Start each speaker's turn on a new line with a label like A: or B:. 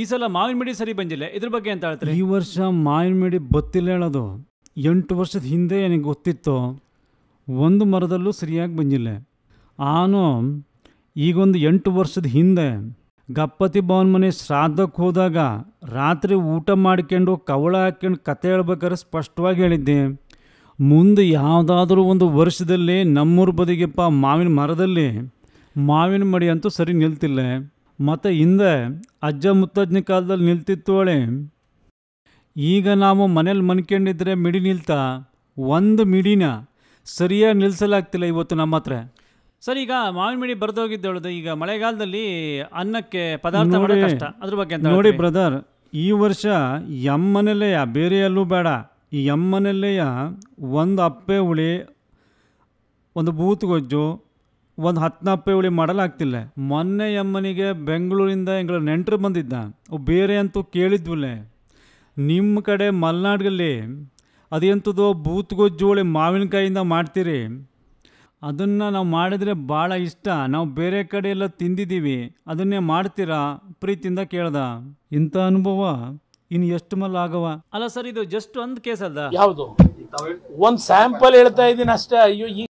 A: ಈ ಸಲ ಮಾವಿನ ಮಿಡಿ ಸರಿ ಬಂದಿಲ್ಲ ಇದ್ರ ಬಗ್ಗೆ ಅಂತ ಹೇಳ್ತಾರೆ ಈ ವರ್ಷ ಮಾವಿನ ಮಿಡಿ ಬತ್ತಿಲ್ಲ ಹೇಳೋದು ಎಂಟು ವರ್ಷದ ಹಿಂದೆ ನನಗೆ ಗೊತ್ತಿತ್ತು ಒಂದು ಮರದಲ್ಲೂ ಸರಿಯಾಗಿ ಬಂದಿಲ್ಲ ಆನು ಈಗೊಂದು ಎಂಟು ವರ್ಷದ ಹಿಂದೆ ಗಪ್ಪತಿ ಭವನ್ ಮನೆ ಶ್ರಾದ್ದಕ್ಕೆ ಹೋದಾಗ ರಾತ್ರಿ ಊಟ ಮಾಡ್ಕೊಂಡು ಕವಳ ಹಾಕ್ಕೊಂಡು ಕತೆ ಹೇಳ್ಬೇಕಾದ್ರೆ ಸ್ಪಷ್ಟವಾಗಿ ಹೇಳಿದ್ದೆ ಮುಂದೆ ಯಾವುದಾದ್ರೂ ಒಂದು ವರ್ಷದಲ್ಲಿ ನಮ್ಮೂರ ಬದಿಗೆಪ್ಪ ಮಾವಿನ ಮರದಲ್ಲಿ ಮಾವಿನ ಮಡಿ ಅಂತೂ ಸರಿ ನಿಲ್ತಿಲ್ಲ ಮತ್ತು ಹಿಂದೆ ಅಜ್ಜ ಮುತ್ತಜ್ಜನ ಕಾಲದಲ್ಲಿ ನಿಲ್ತಿತ್ತು ಅವಳೆ ಈಗ ನಾವು ಮನೇಲಿ ಮನ್ಕೊಂಡಿದ್ರೆ ಮಿಡಿ ನಿಲ್ತಾ ಒಂದು ಮಿಡಿನ ಸರಿಯಾಗಿ ನಿಲ್ಲಿಸಲಾಗ್ತಿಲ್ಲ ಇವತ್ತು ನಮ್ಮ ಹತ್ರ ಸರ್ ಈಗ ಮಾವಿನ ಮಿಡಿ ಬರೆದೋಗಿದ್ದೇಳದು ಈಗ ಮಳೆಗಾಲದಲ್ಲಿ ಅನ್ನಕ್ಕೆ ಪದಾರ್ಥ ಕಷ್ಟ ಅದ್ರ ಬಗ್ಗೆ ನೋಡಿ ಬ್ರದರ್ ಈ ವರ್ಷ ಯಮ್ಮನೆಲೆಯ ಬೇರೆ ಎಲ್ಲೂ ಬೇಡ ಈ ಯಮ್ಮನೆಲೆಯ ಒಂದು ಅಪ್ಪೆ ಹುಳಿ ಒಂದು ಗೊಜ್ಜು ಒಂದು ಹತ್ತನಪ್ಪ ಇವಳಿ ಮಾಡಲಾಗ್ತಿಲ್ಲ ಮೊನ್ನೆ ಯಮ್ಮನಿಗೆ ಬೆಂಗಳೂರಿಂದ ಎಂಗಳ ನೆಂಟರು ಬಂದಿದ್ದ ಬೇರೆ ಅಂತೂ ಕೇಳಿದ್ವಿಲ್ಲೇ ನಿಮ್ಮ ಕಡೆ ಮಲೆನಾಡಲ್ಲಿ ಬೂತ್ ಗೊಜ್ಜು ಬೂತ್ಗೊಜ್ಜೋಳಿ ಮಾವಿನಕಾಯಿಂದ ಮಾಡ್ತೀರಿ ಅದನ್ನು ನಾವು ಮಾಡಿದರೆ ಭಾಳ ಇಷ್ಟ ನಾವು ಬೇರೆ ಕಡೆ ಎಲ್ಲ ತಿಂದಿದ್ದೀವಿ ಅದನ್ನೇ ಮಾಡ್ತೀರಾ ಪ್ರೀತಿಯಿಂದ ಕೇಳ್ದ ಇಂಥ ಅನುಭವ ಇನ್ನು ಎಷ್ಟು ಮಲ್ಲ ಆಗವ ಅಲ್ಲ ಸರ್ ಇದು ಜಸ್ಟ್ ಒಂದು ಕೇಸ್ ಅದ ಯಾವುದು ಒಂದು ಸ್ಯಾಂಪಲ್ ಹೇಳ್ತಾ ಇದ್ದೀನಿ ಅಷ್ಟೇ ಅಯ್ಯೋ